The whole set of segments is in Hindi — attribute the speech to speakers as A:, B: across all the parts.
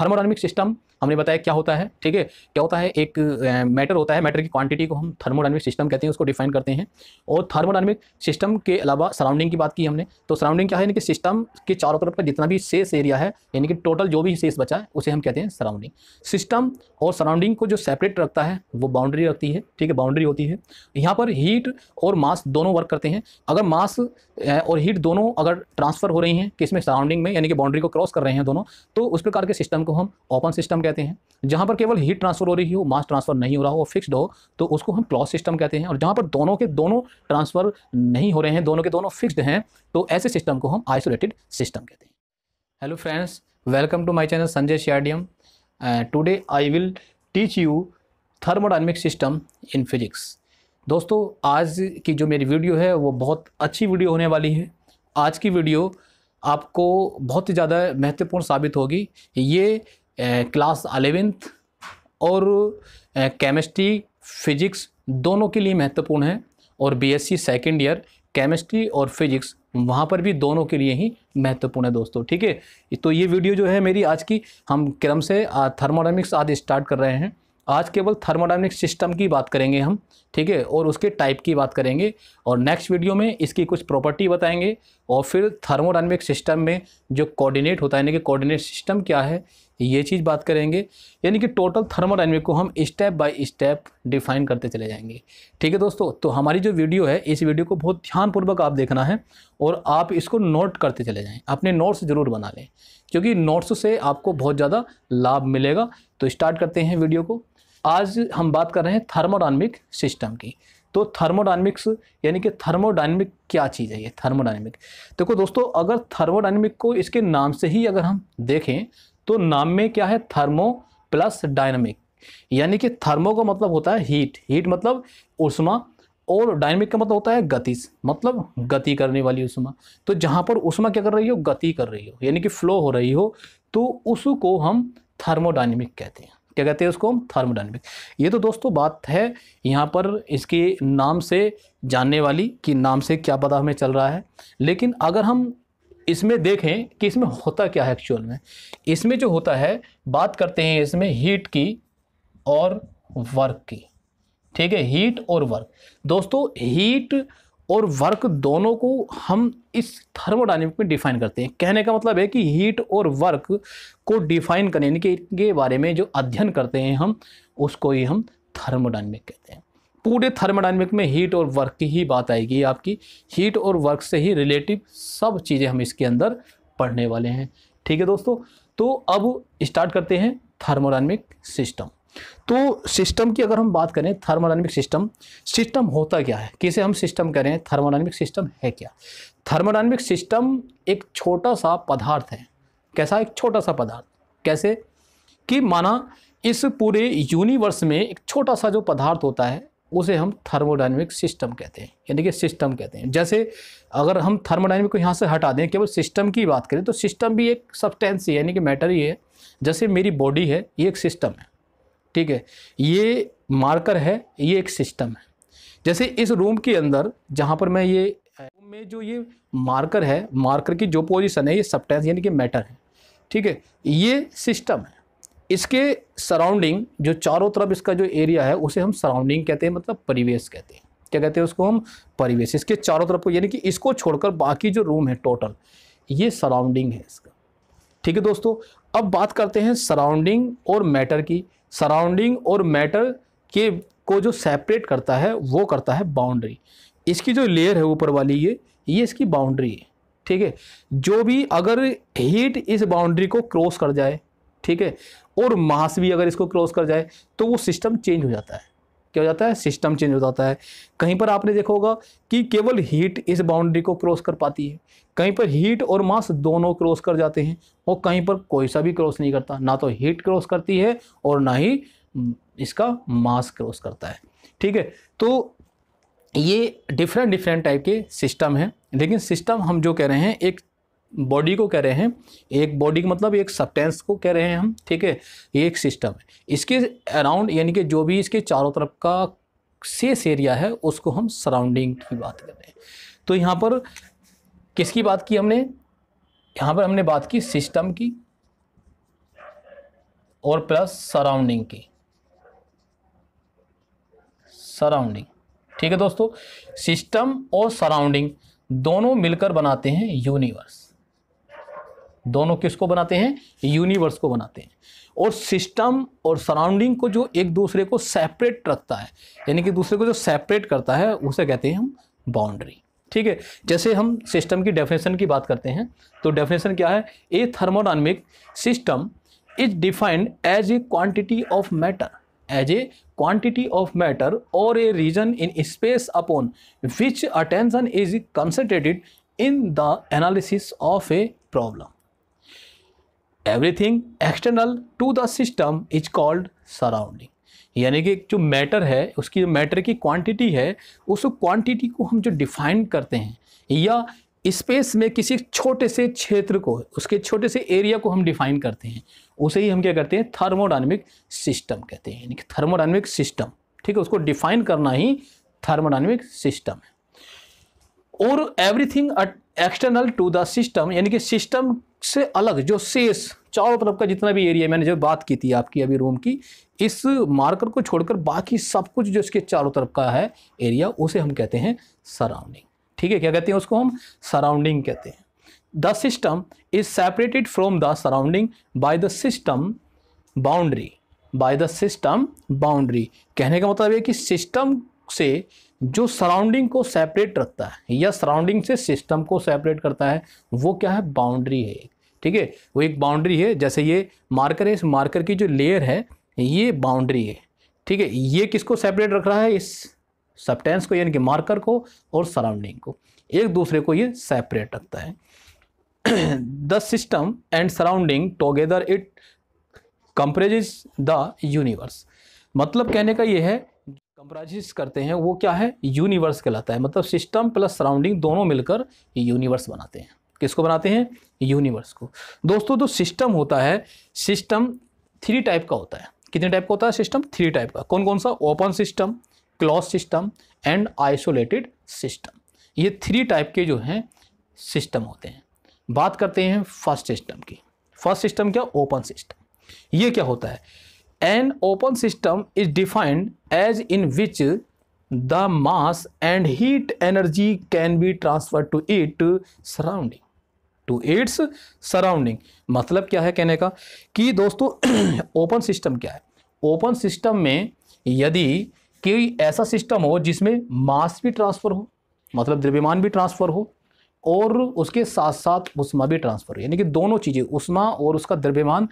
A: थर्मोडाइनमिक सिस्टम हमने बताया क्या होता है ठीक है क्या होता है एक मैटर होता है मैटर की क्वांटिटी को हम थर्मोडाइनमिक सिस्टम कहते हैं उसको डिफाइन करते हैं और थर्मोडाइनमिक सिस्टम के अलावा सराउंडिंग की बात की हमने तो सराउंडिंग क्या है यानी कि सिस्टम के चारों तरफ का जितना भी शेष एरिया है यानी कि टोटल जो भी शेष बचा है उसे हम कहते हैं सराउंडिंग सिस्टम और सराउंडिंग को जो सेपरेट रखता है वो बाउंड्री रखती है ठीक है बाउंड्री होती है यहाँ पर हीट और मास दोनों वर्क करते हैं अगर मास और हीट दोनों अगर ट्रांसफ़र हो रही हैं किसमें सराउंडिंग में यानी कि बाउंड्री को क्रॉस कर रहे हैं दोनों तो उस प्रकार के सिस्टम को हम ओपन सिस्टम कहते हैं जहाँ पर केवल हीट ट्रांसफर हो रही हो मास ट्रांसफर नहीं हो रहा हो फिक्स्ड हो तो उसको हम क्लॉज सिस्टम कहते हैं और जहाँ पर दोनों के दोनों ट्रांसफर नहीं हो रहे हैं दोनों के दोनों फिक्स्ड हैं तो ऐसे सिस्टम को हम आइसोलेटेड सिस्टम कहते हैं hello friends welcome to my channel Sanjay शियाडियम today I will teach you thermodynamic system in physics दोस्तों आज की जो मेरी वीडियो है वो बहुत अच्छी वीडियो होने वाली है आज की वीडियो आपको बहुत ही ज़्यादा महत्वपूर्ण साबित होगी ये क्लास अलेवेंथ और केमिस्ट्री फिजिक्स दोनों के लिए महत्वपूर्ण है और बीएससी सेकंड ईयर केमिस्ट्री और फिजिक्स वहाँ पर भी दोनों के लिए ही महत्वपूर्ण है दोस्तों ठीक है तो ये वीडियो जो है मेरी आज की हम क्रम से थर्मोडाइनमिक्स आज स्टार्ट कर रहे हैं आज केवल थर्मोडाइनमिक सिस्टम की बात करेंगे हम ठीक है और उसके टाइप की बात करेंगे और नेक्स्ट वीडियो में इसकी कुछ प्रॉपर्टी बताएंगे और फिर थर्मोडाइनमिक सिस्टम में जो कोऑर्डिनेट होता है यानी कि कोऑर्डिनेट सिस्टम क्या है ये चीज़ बात करेंगे यानी कि टोटल थर्मोडाइनमिक को हम स्टेप बाय स्टेप डिफाइन करते चले जाएंगे ठीक है दोस्तों तो हमारी जो वीडियो है इस वीडियो को बहुत ध्यानपूर्वक आप देखना है और आप इसको नोट करते चले जाएँ अपने नोट्स ज़रूर बना लें क्योंकि नोट्स से आपको बहुत ज़्यादा लाभ मिलेगा तो स्टार्ट करते हैं वीडियो को आज हम बात कर रहे हैं थर्मोडानमिक सिस्टम की तो थर्मोडानमिक्स यानी कि थर्मोडानमिक क्या चीज़ है ये थर्मोडानमिक देखो दोस्तों अगर थर्मोडानमिक को इसके नाम से ही अगर हम देखें तो नाम में क्या है थर्मो प्लस डायनमिक यानी कि थर्मो का मतलब होता है हीट हीट मतलब उष्मा और डायनमिक का मतलब होता है गति मतलब गति करने वाली उष्मा तो जहाँ पर उष्मा क्या कर रही हो गति कर रही हो यानी कि फ्लो हो रही हो तो उसको हम थर्मोडाइनमिक कहते हैं क्या कहते हैं उसको हम थर्मोडाइनमिक ये तो दोस्तों बात है यहाँ पर इसके नाम से जानने वाली कि नाम से क्या पता हमें चल रहा है लेकिन अगर हम इसमें देखें कि इसमें होता क्या है एक्चुअल में इसमें जो होता है बात करते हैं इसमें हीट की और वर्क की ठीक है हीट और वर्क दोस्तों हीट और वर्क दोनों को हम इस थर्मोडाइनमिक में डिफाइन करते हैं कहने का मतलब है कि हीट और वर्क को डिफाइन करने के के बारे में जो अध्ययन करते हैं हम उसको ही हम थर्मोडाइनमिक कहते हैं पूरे थर्मोडाइनमिक में हीट और वर्क की ही बात आएगी आपकी हीट और वर्क से ही रिलेटिव सब चीज़ें हम इसके अंदर पढ़ने वाले हैं ठीक है दोस्तों तो अब स्टार्ट करते हैं थर्मोडाइनमिक सिस्टम तो सिस्टम की अगर हम बात करें थर्मोडाइनमिक सिस्टम सिस्टम होता क्या है किसे हम सिस्टम करें थर्मोडाइनमिक सिस्टम है क्या थर्मोडाइनमिक सिस्टम एक छोटा सा पदार्थ है कैसा एक छोटा सा पदार्थ कैसे कि माना इस पूरे यूनिवर्स में एक छोटा सा जो पदार्थ होता है उसे हम थर्मोडाइनमिक सिस्टम कहते हैं यानी कि सिस्टम कहते हैं जैसे अगर हम थर्मोडाइनमिक को यहाँ से हटा दें केवल सिस्टम की बात करें तो सिस्टम भी एक सब्सटेंस ही यानी कि मैटर ही है जैसे मेरी बॉडी है ये एक सिस्टम है ठीक है ये मार्कर है ये एक सिस्टम है जैसे इस रूम के अंदर जहाँ पर मैं ये रूम में जो ये मार्कर है मार्कर की जो पोजीशन है ये सब्टेंस यानी कि मैटर है ठीक है ये सिस्टम है इसके सराउंडिंग जो चारों तरफ इसका जो एरिया है उसे हम सराउंडिंग कहते हैं मतलब परिवेश कहते हैं क्या कहते हैं उसको हम परिवेश इसके चारों तरफ को यानी कि इसको छोड़कर बाकी जो रूम है टोटल ये सराउंडिंग है इसका ठीक है दोस्तों अब बात करते हैं सराउंडिंग और मैटर की सराउंडिंग और मैटर के को जो सेपरेट करता है वो करता है बाउंड्री इसकी जो लेयर है ऊपर वाली ये ये इसकी बाउंड्री है ठीक है जो भी अगर हीट इस बाउंड्री को क्रॉस कर जाए ठीक है और मास भी अगर इसको क्रॉस कर जाए तो वो सिस्टम चेंज हो जाता है क्या हो जाता है सिस्टम चेंज हो जाता है कहीं पर आपने देखा होगा कि केवल हीट इस बाउंड्री को क्रॉस कर पाती है कहीं पर हीट और मास दोनों क्रॉस कर जाते हैं और कहीं पर कोई सा भी क्रॉस नहीं करता ना तो हीट क्रॉस करती है और ना ही हम्म, इसका मास क्रॉस करता है ठीक है तो ये डिफरेंट डिफरेंट टाइप के सिस्टम हैं लेकिन सिस्टम हम जो कह रहे हैं एक बॉडी को कह रहे हैं एक बॉडी मतलब एक सब्सटेंस को कह रहे हैं हम ठीक है ये एक सिस्टम है इसके अराउंड यानी कि जो भी इसके चारों तरफ का सेस एरिया है उसको हम सराउंडिंग की बात कर रहे हैं तो यहाँ पर किसकी बात की हमने यहाँ पर हमने बात की सिस्टम की और प्लस सराउंडिंग की सराउंडिंग ठीक है दोस्तों सिस्टम और सराउंडिंग दोनों मिलकर बनाते हैं यूनिवर्स दोनों किसको बनाते हैं यूनिवर्स को बनाते हैं और सिस्टम और सराउंडिंग को जो एक दूसरे को सेपरेट रखता है यानी कि दूसरे को जो सेपरेट करता है उसे कहते हैं हम बाउंड्री ठीक है जैसे हम सिस्टम की डेफिनेशन की बात करते हैं तो डेफिनेशन क्या है a thermodynamic system is defined as a quantity of matter as a quantity of matter or a region in space upon which attention is concentrated in the analysis of a problem everything external to the system is called surrounding यानी कि जो मैटर है उसकी जो मैटर की क्वांटिटी है उस क्वांटिटी को हम जो डिफाइन करते हैं या स्पेस में किसी छोटे से क्षेत्र को उसके छोटे से एरिया को हम डिफाइन करते हैं उसे ही हम क्या करते हैं थर्मोडाइनमिक सिस्टम कहते हैं यानी कि थर्मोडाइनमिक सिस्टम ठीक है उसको डिफाइन करना ही थर्मोडाइनमिक सिस्टम है और everything external to the system यानी कि सिस्टम से अलग जो शेष चारों तरफ का जितना भी एरिया मैंने जो बात की थी आपकी अभी रूम की इस मार्कर को छोड़कर बाकी सब कुछ जो इसके चारों तरफ का है एरिया उसे हम कहते हैं सराउंडिंग ठीक है क्या कहते हैं उसको हम सराउंडिंग कहते हैं the system is separated from the surrounding by the system boundary by the system boundary कहने का मतलब है कि सिस्टम से जो सराउंडिंग को सेपरेट रखता है या सराउंडिंग से सिस्टम को सेपरेट करता है वो क्या है बाउंड्री है ठीक है वो एक बाउंड्री है जैसे ये मार्कर है इस मार्कर की जो लेयर है ये बाउंड्री है ठीक है ये किसको सेपरेट रख रहा है इस सब्टेंस को यानी कि मार्कर को और सराउंडिंग को एक दूसरे को ये सेपरेट रखता है the system and surrounding together it comprises the universe मतलब कहने का ये है कंप्राइजिस करते हैं वो क्या है यूनिवर्स कहलाता है मतलब सिस्टम प्लस सराउंडिंग दोनों मिलकर यूनिवर्स बनाते हैं किसको बनाते हैं यूनिवर्स को दोस्तों जो सिस्टम होता है सिस्टम थ्री टाइप का होता है कितने टाइप का होता है सिस्टम थ्री टाइप का कौन कौन सा open system closed system and isolated system ये थ्री टाइप के जो हैं सिस्टम होते हैं बात करते हैं फर्स्ट सिस्टम की फर्स्ट सिस्टम क्या ओपन सिस्टम ये क्या होता है an open system is defined as in which the mass and heat energy can be transfer to it surrounding to its surrounding मतलब क्या है कहने का कि दोस्तों ओपन सिस्टम क्या है ओपन सिस्टम में यदि कोई ऐसा सिस्टम हो जिसमें मास भी ट्रांसफ़र हो मतलब द्रव्यमान भी ट्रांसफ़र हो और उसके साथ साथ उष्मा भी ट्रांसफ़र यानी कि दोनों चीज़ें उष्मा और उसका द्रव्यमान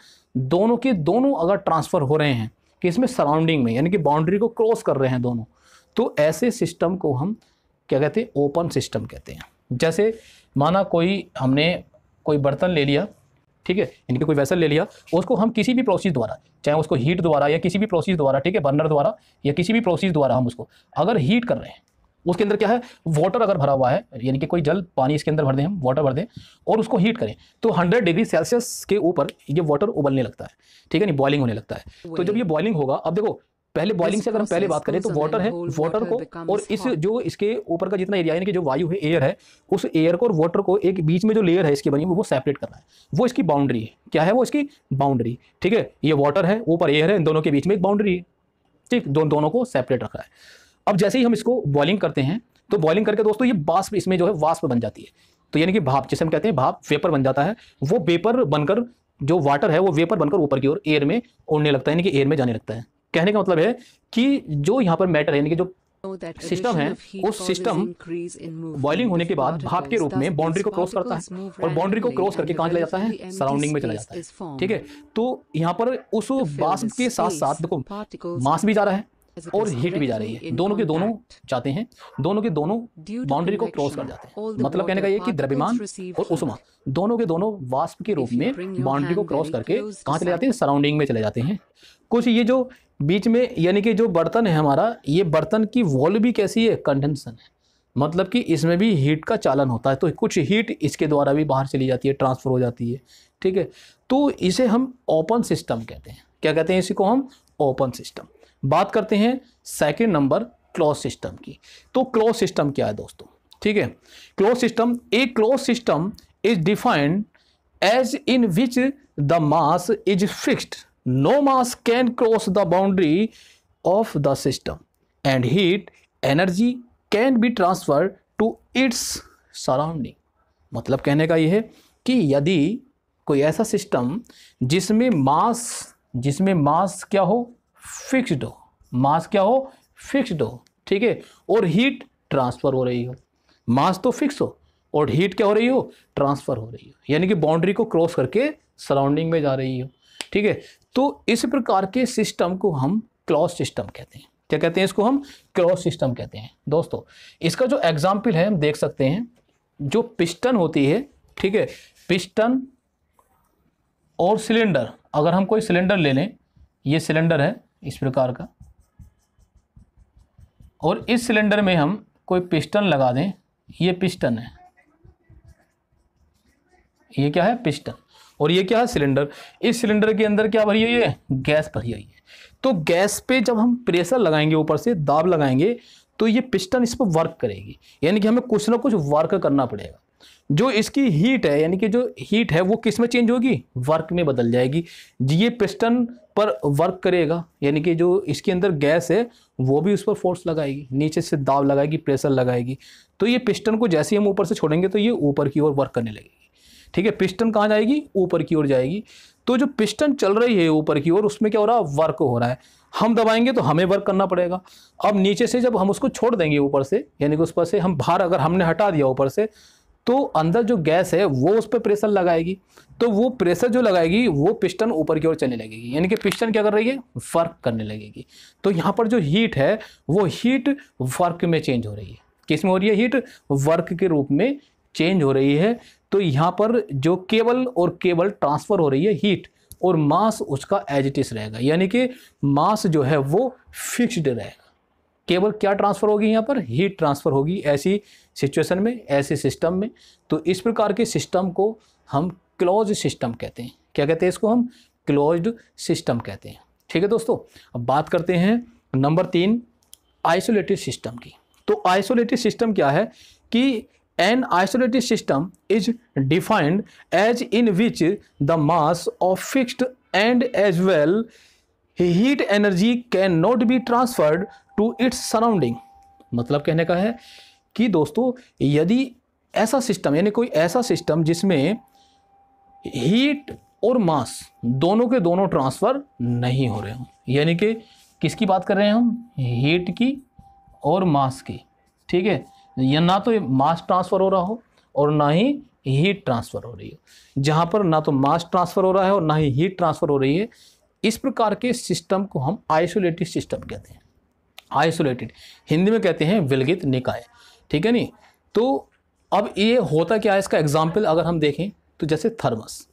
A: दोनों के दोनों अगर ट्रांसफ़र हो रहे हैं कि इसमें सराउंडिंग में यानी कि बाउंड्री को क्रॉस कर रहे हैं दोनों तो ऐसे सिस्टम को हम क्या कहते हैं ओपन सिस्टम कहते हैं जैसे माना कोई हमने कोई बर्तन ले लिया ठीक है यानी कि कोई वैसल ले लिया उसको हम किसी भी प्रोसेस द्वारा चाहे उसको हीट द्वारा या किसी भी प्रोसेस द्वारा ठीक है बर्नर द्वारा या किसी भी प्रोसेस द्वारा हम उसको अगर हीट कर रहे हैं उसके अंदर क्या है वाटर अगर भरा हुआ है यानी कि कोई जल पानी इसके अंदर भर दें हम वाटर भर दें और उसको हीट करें तो 100 डिग्री सेल्सियस के ऊपर ये वाटर उबलने लगता है ठीक है नहीं बॉइलिंग होने लगता है तो जब ये बॉइलिंग होगा अब देखो पहले बॉइलिंग से अगर हम पहले बात करें तो वाटर है वाटर को और इस जो इसके ऊपर का जितना एरिया यानी कि जो वायु है एयर है उस एयर को और वाटर को एक बीच में जो लेयर है इसकी बनी वो सेपरेट करना है वो इसकी बाउंड्री है क्या है वो इसकी बाउंड्री ठीक है ये वाटर है ऊपर एयर है इन दोनों के बीच में एक बाउंड्री है ठीक दोनों को सेपरेट रखना है अब जैसे ही हम इसको बॉइलिंग करते हैं तो बॉइलिंग करके दोस्तों ये वाष्प इसमें जो है वाष्प बन जाती है तो यानी कि भाप जिसे हम कहते हैं भाप वेपर बन जाता है वो वेपर बनकर जो वाटर है वो वेपर बनकर ऊपर की ओर एयर में उड़ने लगता है यानी कि एयर में जाने लगता है कहने का मतलब है कि जो यहाँ पर मैटर है यानी कि जो सिस्टम है उस सिस्टम बॉइलिंग होने के बाद भाप के रूप में बाउंड्री को क्रॉस करता है और बाउंड्री को क्रॉस करके कहाँ चला जाता है सराउंडिंग में चला जाता है ठीक है तो यहाँ पर उस बाष्प के साथ साथ देखो मांस भी जा रहा है और हिट भी जा रही है दोनों के दोनों जाते हैं दोनों के दोनों बाउंड्री को क्रॉस कर जाते हैं मतलब कहने का ये कि द्रव्यमान और उष्मा दोनों के दोनों वाष्प के रूप में बाउंड्री को क्रॉस करके कहाँ चले जाते हैं सराउंडिंग में चले जाते हैं कुछ ये जो बीच में यानी कि जो बर्तन है हमारा ये बर्तन की वॉल भी कैसी है कंडेंसन है मतलब कि इसमें भी हीट का चालन होता है तो कुछ हीट इसके द्वारा भी बाहर चली जाती है ट्रांसफ़र हो जाती है ठीक है तो इसे हम ओपन सिस्टम कहते हैं क्या कहते हैं इसी को हम ओपन सिस्टम बात करते हैं सेकेंड नंबर क्लोज सिस्टम की तो क्लोज सिस्टम क्या है दोस्तों ठीक है close system a close system is defined as in which the mass is fixed no mass can cross the boundary of the system and heat energy can be transfer to its surrounding मतलब कहने का यह है कि यदि कोई ऐसा सिस्टम जिसमें मास जिसमें मास क्या हो फिक्स्ड हो मास क्या हो फिक्स्ड हो ठीक है और हीट ट्रांसफ़र हो रही हो मास तो फिक्स हो और हीट क्या हो रही हो ट्रांसफ़र हो रही हो यानी कि बाउंड्री को क्रॉस करके सराउंडिंग में जा रही हो ठीक है तो इस प्रकार के सिस्टम को हम क्लॉज सिस्टम कहते हैं क्या कहते हैं इसको हम क्लॉज सिस्टम कहते हैं दोस्तों इसका जो एग्जाम्पल है हम देख सकते हैं जो पिस्टन होती है ठीक है पिस्टन और सिलेंडर अगर हम कोई सिलेंडर ले लें ये सिलेंडर है इस प्रकार का और इस सिलेंडर में हम कोई पिस्टन लगा दें ये पिस्टन है ये क्या है पिस्टन और ये क्या है सिलेंडर इस सिलेंडर के अंदर क्या भरी हुई है गैस भरी हुई है तो गैस पे जब हम प्रेशर लगाएंगे ऊपर से दाब लगाएंगे तो ये पिस्टन इस पर वर्क करेगी यानी कि हमें कुछ ना कुछ वर्क करना पड़ेगा जो इसकी हीट है यानी कि जो हीट है वो किस में चेंज होगी वर्क में बदल जाएगी ये पिस्टन पर वर्क करेगा यानी कि जो इसके अंदर गैस है वो भी उस पर फोर्स लगाएगी नीचे से दाव लगाएगी प्रेशर लगाएगी तो ये पिस्टन को जैसे हम ऊपर से छोड़ेंगे तो ये ऊपर की ओर वर्क करने लगेगी ठीक है पिस्टन कहाँ जाएगी ऊपर की ओर जाएगी तो जो पिस्टन चल रही है ऊपर की ओर उसमें क्या हो रहा है वर्क हो रहा है हम दबाएंगे तो हमें वर्क करना पड़ेगा अब नीचे से जब हम उसको छोड़ देंगे ऊपर से यानी कि उस पर से हम भार अगर हमने हटा दिया ऊपर से तो अंदर जो गैस है वो उस पर प्रेशर लगाएगी तो वो प्रेशर जो लगाएगी वो पिस्टन ऊपर की ओर चलने लगेगी यानी कि पिस्टन क्या कर रही है वर्क करने लगेगी तो यहाँ पर जो हीट है वो हीट वर्क में चेंज हो रही है किस में हो रही है हीट वर्क के रूप में चेंज हो रही है तो यहाँ पर जो केबल और केबल ट्रांसफ़र हो रही है हीट और मास उसका एजिटिस रहेगा यानी कि मास जो है वो फिक्स्ड रहेगा केवल क्या ट्रांसफ़र होगी यहाँ पर हीट ट्रांसफ़र होगी ऐसी सिचुएशन में ऐसे सिस्टम में तो इस प्रकार के सिस्टम को हम क्लोज सिस्टम कहते हैं क्या कहते हैं इसको हम क्लोज्ड सिस्टम कहते हैं ठीक है दोस्तों अब बात करते हैं नंबर तीन आइसोलेटेड सिस्टम की तो आइसोलेटेड सिस्टम क्या है कि an isolated system is defined as in which the mass of fixed and as well heat energy can not be transferred to its surrounding मतलब कहने का है कि दोस्तों यदि ऐसा सिस्टम यानी कोई ऐसा सिस्टम जिसमें हीट और मास दोनों के दोनों ट्रांसफ़र नहीं हो रहे हों यानी कि किसकी बात कर रहे हैं हम हीट की और मास की ठीक है या ना तो मास ट्रांसफ़र हो रहा हो और ना ही हीट ट्रांसफ़र हो रही है जहाँ पर ना तो मास ट्रांसफ़र हो रहा है और ना ही हीट ट्रांसफ़र हो रही है इस प्रकार के सिस्टम को हम आइसोलेटेड सिस्टम कहते हैं आइसोलेटेड हिंदी में कहते हैं विलगित निकाय ठीक है नहीं तो अब ये होता क्या है इसका एग्जाम्पल अगर हम देखें तो जैसे थर्मस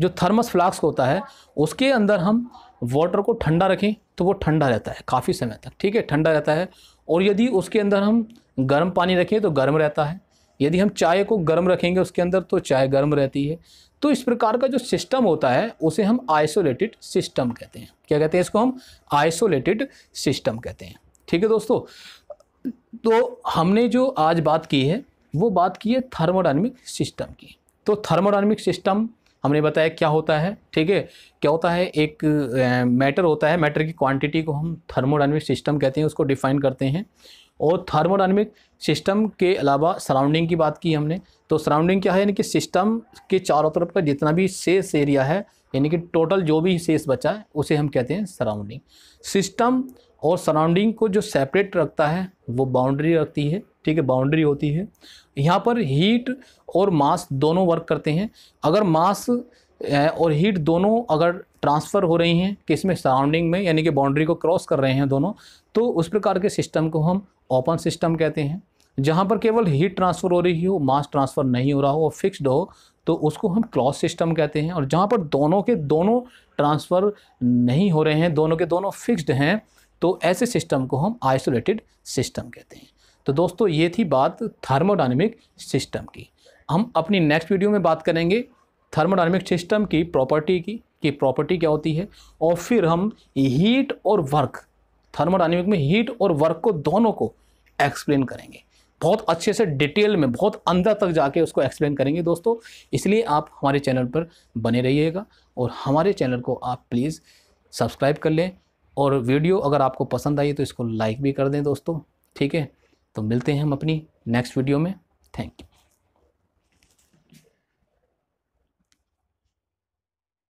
A: जो थर्मस फ्लास्क होता है उसके अंदर हम वाटर को ठंडा रखें तो वो ठंडा रहता है काफ़ी समय तक ठीक है ठंडा रहता है और यदि उसके अंदर हम गर्म पानी रखें तो गर्म रहता है यदि हम चाय को गर्म रखेंगे उसके अंदर तो चाय गर्म रहती है तो इस प्रकार का जो सिस्टम होता है उसे हम आइसोलेटेड सिस्टम कहते हैं क्या कहते हैं इसको हम आइसोलेटेड सिस्टम कहते हैं ठीक है दोस्तों तो हमने जो आज बात की है वो बात की है थर्मोडाइनमिक सिस्टम की तो थर्मोडाइनमिक सिस्टम हमने बताया क्या होता है ठीक है क्या होता है एक मैटर होता है मैटर की क्वांटिटी को हम थर्मोडाइनमिक सिस्टम कहते हैं उसको डिफाइन करते हैं और थर्मोडाइनमिक सिस्टम के अलावा सराउंडिंग की बात की हमने तो सराउंडिंग क्या है यानी कि सिस्टम के चारों तरफ का जितना भी शेष एरिया है यानी कि टोटल जो भी शेष बचा है उसे हम कहते हैं सराउंडिंग सिस्टम और सराउंडिंग को जो सेपरेट रखता है वो बाउंड्री रखती है ठीक है बाउंड्री होती है यहाँ पर हीट और मास दोनों वर्क करते हैं अगर मास और हीट दोनों अगर ट्रांसफ़र हो रही हैं किस में सराउंडिंग में यानी कि बाउंड्री को क्रॉस कर रहे हैं दोनों तो उस प्रकार के सिस्टम को हम ओपन सिस्टम कहते हैं जहाँ पर केवल हीट ट्रांसफ़र हो रही हो मास ट्रांसफ़र नहीं हो रहा हो और फिक्स्ड हो तो उसको हम क्लॉज सिस्टम कहते हैं और जहाँ पर दोनों के दोनों ट्रांसफ़र नहीं हो रहे हैं दोनों के दोनों फिक्स्ड हैं तो ऐसे सिस्टम को हम आइसोलेटेड सिस्टम कहते हैं तो दोस्तों ये थी बात थर्मोडाइनमिक सिस्टम की हम अपनी नेक्स्ट वीडियो में बात करेंगे थर्मोडाइनमिक सिस्टम की प्रॉपर्टी की कि प्रॉपर्टी क्या होती है और फिर हम हीट और वर्क थर्मोडाइनमिक में हीट और वर्क को दोनों को एक्सप्लेन करेंगे बहुत अच्छे से डिटेल में बहुत अंदर तक जाके उसको एक्सप्लेन करेंगे दोस्तों इसलिए आप हमारे चैनल पर बने रहिएगा और हमारे चैनल को आप प्लीज़ सब्सक्राइब कर लें और वीडियो अगर आपको पसंद आई तो इसको लाइक भी कर दें दोस्तों ठीक है तो मिलते हैं हम अपनी नेक्स्ट वीडियो में थैंक यू